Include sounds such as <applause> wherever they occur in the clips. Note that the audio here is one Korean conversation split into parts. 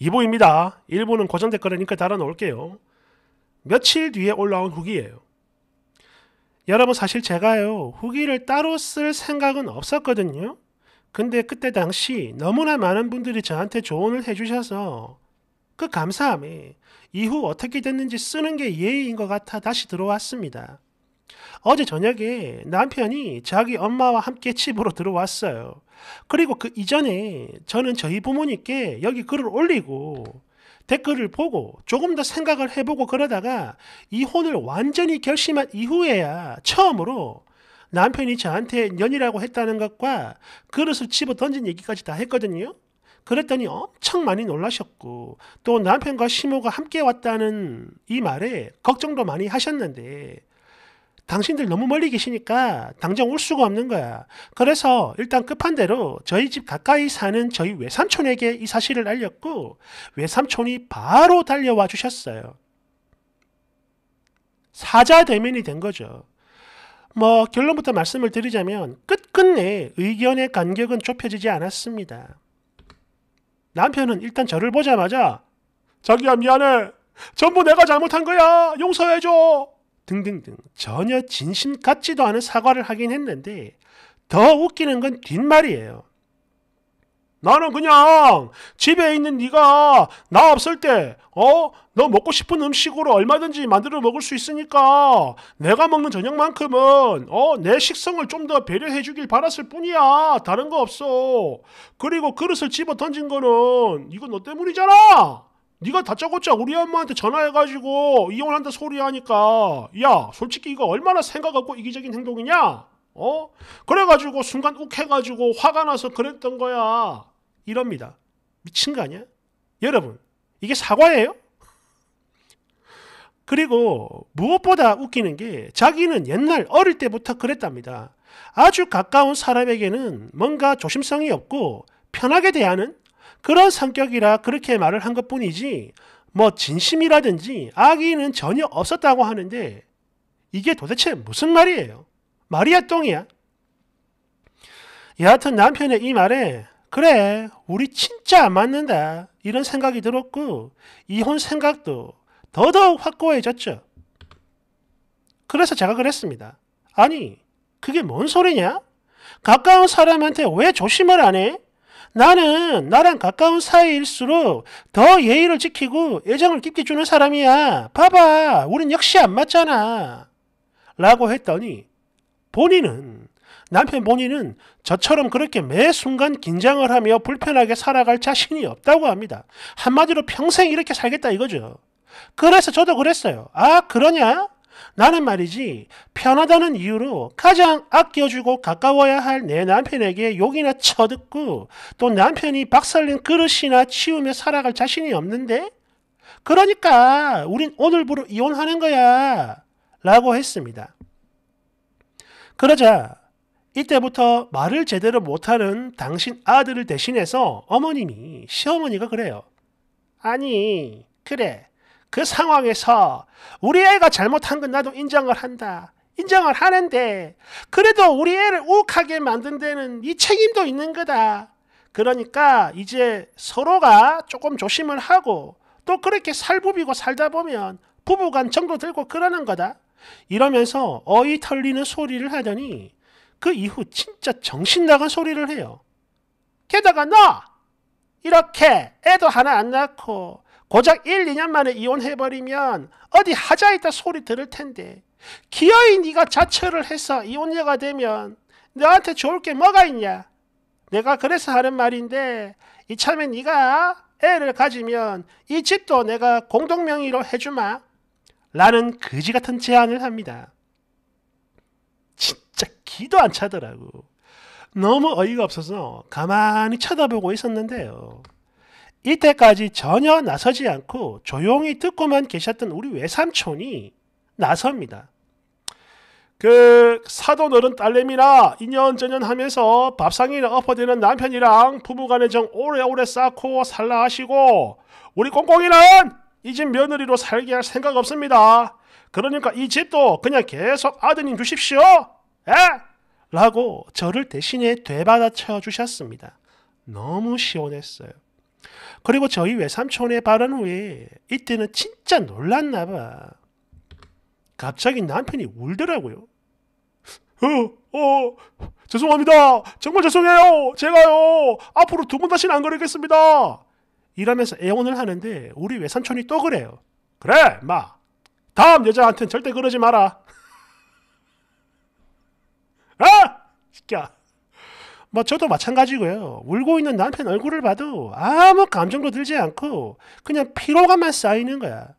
2보입니다. 일부는 고정 댓글에 니까 달아놓을게요. 며칠 뒤에 올라온 후기예요. 여러분 사실 제가요 후기를 따로 쓸 생각은 없었거든요. 근데 그때 당시 너무나 많은 분들이 저한테 조언을 해주셔서 그 감사함에 이후 어떻게 됐는지 쓰는 게 예의인 것 같아 다시 들어왔습니다. 어제 저녁에 남편이 자기 엄마와 함께 집으로 들어왔어요. 그리고 그 이전에 저는 저희 부모님께 여기 글을 올리고 댓글을 보고 조금 더 생각을 해보고 그러다가 이혼을 완전히 결심한 이후에야 처음으로 남편이 저한테 년이라고 했다는 것과 그릇을 집어 던진 얘기까지 다 했거든요. 그랬더니 엄청 많이 놀라셨고 또 남편과 시모가 함께 왔다는 이 말에 걱정도 많이 하셨는데 당신들 너무 멀리 계시니까 당장 올 수가 없는 거야. 그래서 일단 급한대로 저희 집 가까이 사는 저희 외삼촌에게 이 사실을 알렸고 외삼촌이 바로 달려와 주셨어요. 사자 대면이 된 거죠. 뭐 결론부터 말씀을 드리자면 끝끝내 의견의 간격은 좁혀지지 않았습니다. 남편은 일단 저를 보자마자 자기야 미안해. 전부 내가 잘못한 거야. 용서해줘. 등등등 전혀 진심 같지도 않은 사과를 하긴 했는데 더 웃기는 건 뒷말이에요. 나는 그냥 집에 있는 네가 나 없을 때 어? 너 먹고 싶은 음식으로 얼마든지 만들어 먹을 수 있으니까 내가 먹는 저녁만큼은 어? 내 식성을 좀 더 배려해 주길 바랐을 뿐이야. 다른 거 없어. 그리고 그릇을 집어 던진 거는 이건 너 때문이잖아. 네가 다짜고짜 우리 엄마한테 전화해가지고 이혼한다 소리하니까 야 솔직히 이거 얼마나 생각 없고 이기적인 행동이냐? 어? 그래가지고 순간 욱해가지고 화가 나서 그랬던 거야. 이럽니다. 미친 거 아니야? 여러분 이게 사과예요? 그리고 무엇보다 웃기는 게 자기는 옛날 어릴 때부터 그랬답니다. 아주 가까운 사람에게는 뭔가 조심성이 없고 편하게 대하는 그런 성격이라 그렇게 말을 한 것뿐이지 뭐 진심이라든지 악의는 전혀 없었다고 하는데 이게 도대체 무슨 말이에요? 말이야 똥이야? 여하튼 남편의 이 말에 그래 우리 진짜 안 맞는다 이런 생각이 들었고 이혼 생각도 더더욱 확고해졌죠. 그래서 제가 그랬습니다. 아니 그게 뭔 소리냐? 가까운 사람한테 왜 조심을 안 해? 나는 나랑 가까운 사이일수록 더 예의를 지키고 애정을 깊게 주는 사람이야. 봐봐, 우린 역시 안 맞잖아. 라고 했더니 본인은 남편 본인은 저처럼 그렇게 매 순간 긴장을 하며 불편하게 살아갈 자신이 없다고 합니다. 한마디로 평생 이렇게 살겠다 이거죠. 그래서 저도 그랬어요. 아, 그러냐? 나는 말이지 편하다는 이유로 가장 아껴주고 가까워야 할 내 남편에게 욕이나 쳐듣고 또 남편이 박살낸 그릇이나 치우며 살아갈 자신이 없는데 그러니까 우린 오늘부로 이혼하는 거야 라고 했습니다. 그러자 이때부터 말을 제대로 못하는 당신 아들을 대신해서 어머님이 시어머니가 그래요. 아니 그래 그 상황에서 우리 애가 잘못한 건 나도 인정을 한다. 인정을 하는데 그래도 우리 애를 욱하게 만든 데는 이 책임도 있는 거다. 그러니까 이제 서로가 조금 조심을 하고 또 그렇게 살부비고 살다 보면 부부간 정도 들고 그러는 거다. 이러면서 어이 털리는 소리를 하더니 그 이후 진짜 정신 나간 소리를 해요. 게다가 너 이렇게 애도 하나 안 낳고 고작 1, 2년 만에 이혼해버리면 어디 하자 있다 소리 들을 텐데 기어이 네가 자처를 해서 이혼녀가 되면 너한테 좋을 게 뭐가 있냐? 내가 그래서 하는 말인데 이참에 네가 애를 가지면 이 집도 내가 공동명의로 해주마. 라는 거지 같은 제안을 합니다. 진짜 기도 안 차더라고. 너무 어이가 없어서 가만히 쳐다보고 있었는데요. 이때까지 전혀 나서지 않고 조용히 듣고만 계셨던 우리 외삼촌이 나섭니다. 그 사돈 어른 딸내미라 인연전연 하면서 밥상이 엎어대는 남편이랑 부부간의 정 오래오래 쌓고 살라 하시고 우리 꽁꽁이는 이 집 며느리로 살게 할 생각 없습니다. 그러니까 이 집도 그냥 계속 아드님 주십시오. 에? 라고 저를 대신에 되받아 쳐주셨습니다. 너무 시원했어요. 그리고 저희 외삼촌의 발언 후에 이때는 진짜 놀랐나 봐. 갑자기 남편이 울더라고요. 어, 어, 죄송합니다. 정말 죄송해요. 제가요. 앞으로 두 번 다시는 안 그러겠습니다. 이러면서 애원을 하는데 우리 외삼촌이 또 그래요. 그래, 마. 다음 여자한테는 절대 그러지 마라. <laughs> 아! 시켜. 뭐 저도 마찬가지고요. 울고 있는 남편 얼굴을 봐도 아무 감정도 들지 않고 그냥 피로감만 쌓이는 거야.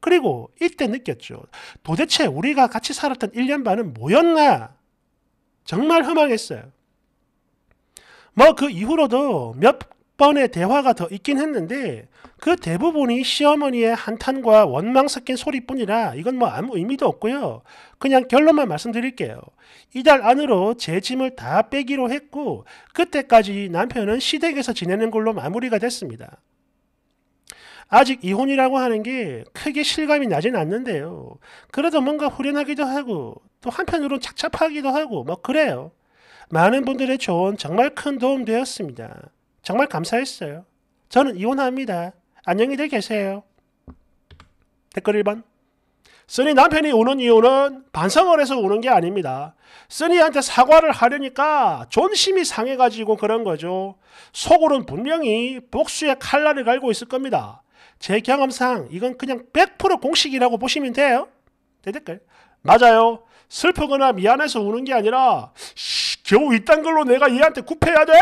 그리고 이때 느꼈죠. 도대체 우리가 같이 살았던 1년 반은 뭐였나? 정말 허망했어요. 뭐 그 이후로도 몇 번의 대화가 더 있긴 했는데 그 대부분이 시어머니의 한탄과 원망 섞인 소리뿐이라 이건 뭐 아무 의미도 없고요. 그냥 결론만 말씀드릴게요. 이달 안으로 제 짐을 다 빼기로 했고 그때까지 남편은 시댁에서 지내는 걸로 마무리가 됐습니다. 아직 이혼이라고 하는 게 크게 실감이 나진 않는데요. 그래도 뭔가 후련하기도 하고 또 한편으론 착잡하기도 하고 뭐 그래요. 많은 분들의 조언 정말 큰 도움 되었습니다. 정말 감사했어요. 저는 이혼합니다. 안녕히들 계세요. 댓글 1번. 쓰니 남편이 우는 이유는 반성을 해서 우는 게 아닙니다. 쓰니한테 사과를 하려니까 존심이 상해가지고 그런 거죠. 속으로는 분명히 복수의 칼날을 갈고 있을 겁니다. 제 경험상 이건 그냥 100% 공식이라고 보시면 돼요. 대댓글. 맞아요. 슬프거나 미안해서 우는 게 아니라 겨우 이딴 걸로 내가 얘한테 굽혀야 돼?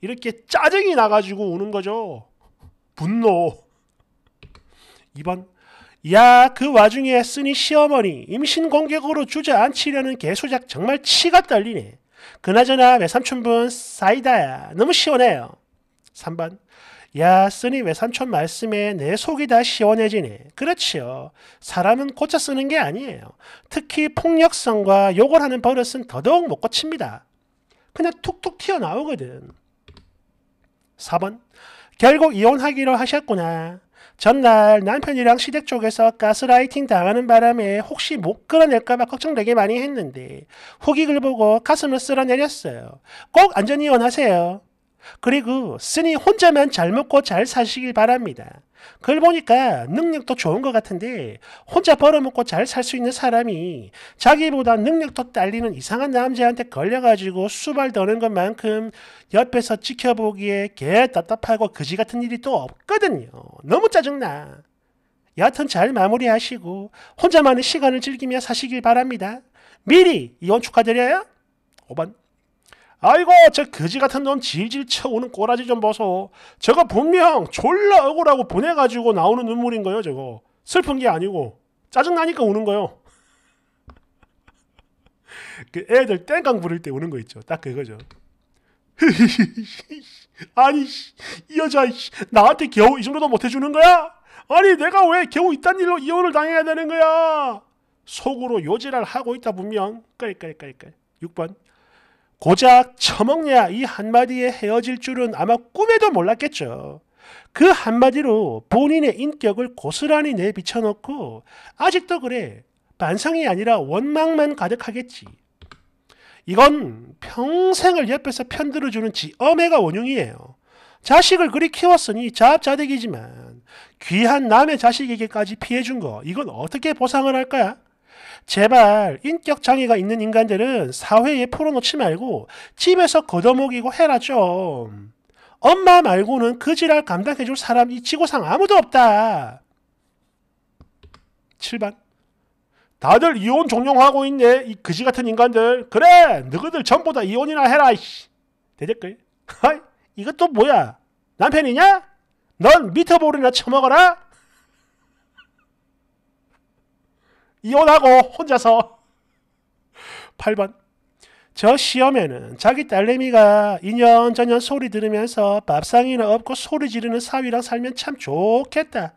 이렇게 짜증이 나가지고 우는 거죠. 분노. 2번 야 그 와중에 쓰니 시어머니 임신 공격으로 주저앉히려는 개소작 정말 치가 떨리네. 그나저나 외삼촌분 사이다야 너무 시원해요. 3번 야 쓰니 외삼촌 말씀에 내 속이 다 시원해지네. 그렇지요. 사람은 고쳐 쓰는 게 아니에요. 특히 폭력성과 욕을 하는 버릇은 더더욱 못 고칩니다. 그냥 툭툭 튀어나오거든. 4번 결국 이혼하기로 하셨구나. 전날 남편이랑 시댁 쪽에서 가스라이팅 당하는 바람에 혹시 못 끌어낼까봐 걱정되게 많이 했는데 후기글 보고 가슴을 쓸어내렸어요. 꼭 안전이혼하세요. 그리고 쓰니 혼자만 잘 먹고 잘 사시길 바랍니다. 그걸 보니까 능력도 좋은 것 같은데 혼자 벌어먹고 잘 살 수 있는 사람이 자기보다 능력도 딸리는 이상한 남자한테 걸려가지고 수발 더는 것만큼 옆에서 지켜보기에 개 답답하고 그지 같은 일이 또 없거든요. 너무 짜증나. 여하튼 잘 마무리하시고 혼자만의 시간을 즐기며 사시길 바랍니다. 미리 이혼 축하드려요. 5번 아이고 저 거지 같은 놈 질질 쳐오는 꼬라지 좀 벗어. 저거 분명 졸라 억울하고 보내가지고 나오는 눈물인 거예요 저거. 슬픈 게 아니고 짜증나니까 우는 거예요. <laughs> 그 애들 땡깡 부릴 때 우는 거 있죠. 딱 그거죠. <laughs> 아니 이 여자 나한테 겨우 이 정도도 못 해주는 거야? 아니 내가 왜 겨우 이딴 일로 이혼을 당해야 되는 거야? 속으로 요지랄 하고 있다 분명. 까이까이까이까 6번. 고작 처먹냐 이 한마디에 헤어질 줄은 아마 꿈에도 몰랐겠죠. 그 한마디로 본인의 인격을 고스란히 내비쳐놓고 아직도 그래 반성이 아니라 원망만 가득하겠지. 이건 평생을 옆에서 편들어주는 지엄해가 원흉이에요. 자식을 그리 키웠으니 자업자득이지만 귀한 남의 자식에게까지 피해준 거 이건 어떻게 보상을 할까야? 제발 인격 장애가 있는 인간들은 사회에 풀어놓지 말고 집에서 걷어먹이고 해라 좀. 엄마 말고는 그 지랄 감당해줄 사람 이 지구상 아무도 없다. 7반 다들 이혼 종용하고 있네. 이 그지 같은 인간들. 그래, 너희들 전부 다 이혼이나 해라. 이씨. 대댓글. 이것도 뭐야? 남편이냐? 넌 미터볼이나 처먹어라? 이혼하고 혼자서 8번 저 시험에는 자기 딸내미가 인연 전연 소리 들으면서 밥상이나 업고 소리 지르는 사위랑 살면 참 좋겠다.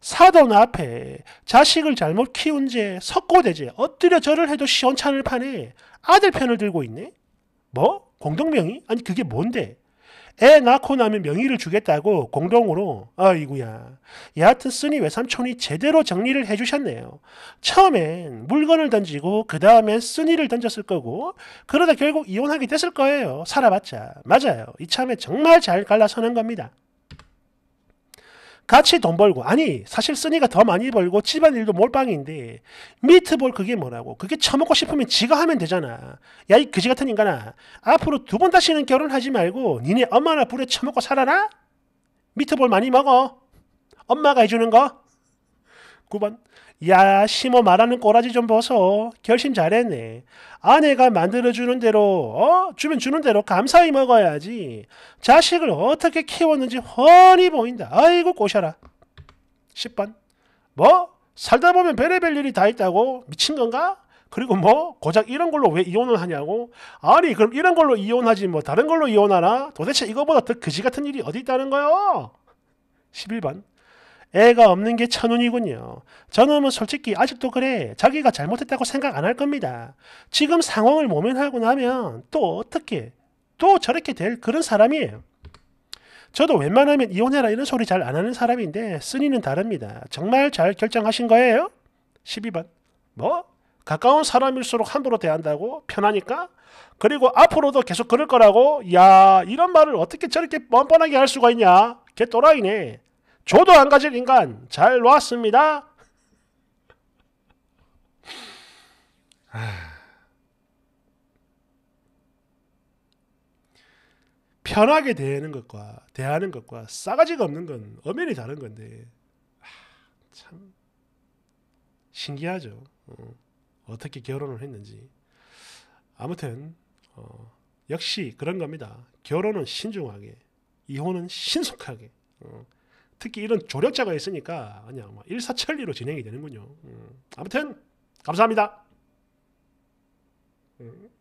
사돈 앞에 자식을 잘못 키운 죄, 석고대죄, 엎드려 절을 해도 시원찮을 판에 아들 편을 들고 있네? 뭐? 공동명의? 아니 그게 뭔데? 애 낳고 나면 명의를 주겠다고 공동으로 아이구야 여하튼 쓰니 외삼촌이 제대로 정리를 해주셨네요. 처음엔 물건을 던지고 그 다음엔 쓰니를 던졌을 거고 그러다 결국 이혼하게 됐을 거예요. 살아봤자. 맞아요. 이참에 정말 잘 갈라서는 겁니다. 같이 돈 벌고 아니 사실 쓰니까 더 많이 벌고 집안일도 몰빵인데 미트볼 그게 뭐라고 그게 처먹고 싶으면 지가 하면 되잖아 야 이 그지 같은 인간아 앞으로 두 번 다시는 결혼하지 말고 니네 엄마나 불에 처먹고 살아라 미트볼 많이 먹어 엄마가 해주는 거 9번 야, 심어 말하는 꼬라지 좀 벗어. 결심 잘했네. 아내가 만들어주는 대로, 어? 주면 주는 대로 감사히 먹어야지. 자식을 어떻게 키웠는지 훤히 보인다. 아이고, 꼬셔라. 10번. 뭐? 살다 보면 별의별 일이 다 있다고? 미친 건가? 그리고 뭐 고작 이런 걸로 왜 이혼을 하냐고 아니 그럼 이런 걸로 이혼하지 뭐 다른 걸로 이혼하나 도대체 이거보다 더 그지 같은 일이 어디 있다는 거요 11번 애가 없는 게 천운이군요. 저놈은 뭐 솔직히 아직도 그래. 자기가 잘못했다고 생각 안 할 겁니다. 지금 상황을 모면하고 나면 또 어떻게 또 저렇게 될 그런 사람이에요. 저도 웬만하면 이혼해라 이런 소리 잘 안 하는 사람인데 쓰니는 다릅니다. 정말 잘 결정하신 거예요? 12번. 뭐? 가까운 사람일수록 함부로 대한다고? 편하니까? 그리고 앞으로도 계속 그럴 거라고? 야 이런 말을 어떻게 저렇게 뻔뻔하게 할 수가 있냐? 걔 또라이네. 저도 안 가질 인간 잘 놓았습니다. 편하게 대하는 것과 대하는 것과 싸가지가 없는 건 엄연히 다른 건데 참 신기하죠. 어, 떻게 결혼을 했는지 아무튼 어, 역시 그런 겁니다. 결혼은 신중하게, 이혼은 신속하게. 어, 특히 이런 조력자가 있으니까 그냥 뭐 일사천리로 진행이 되는군요. 음. 아무튼 감사합니다. 음.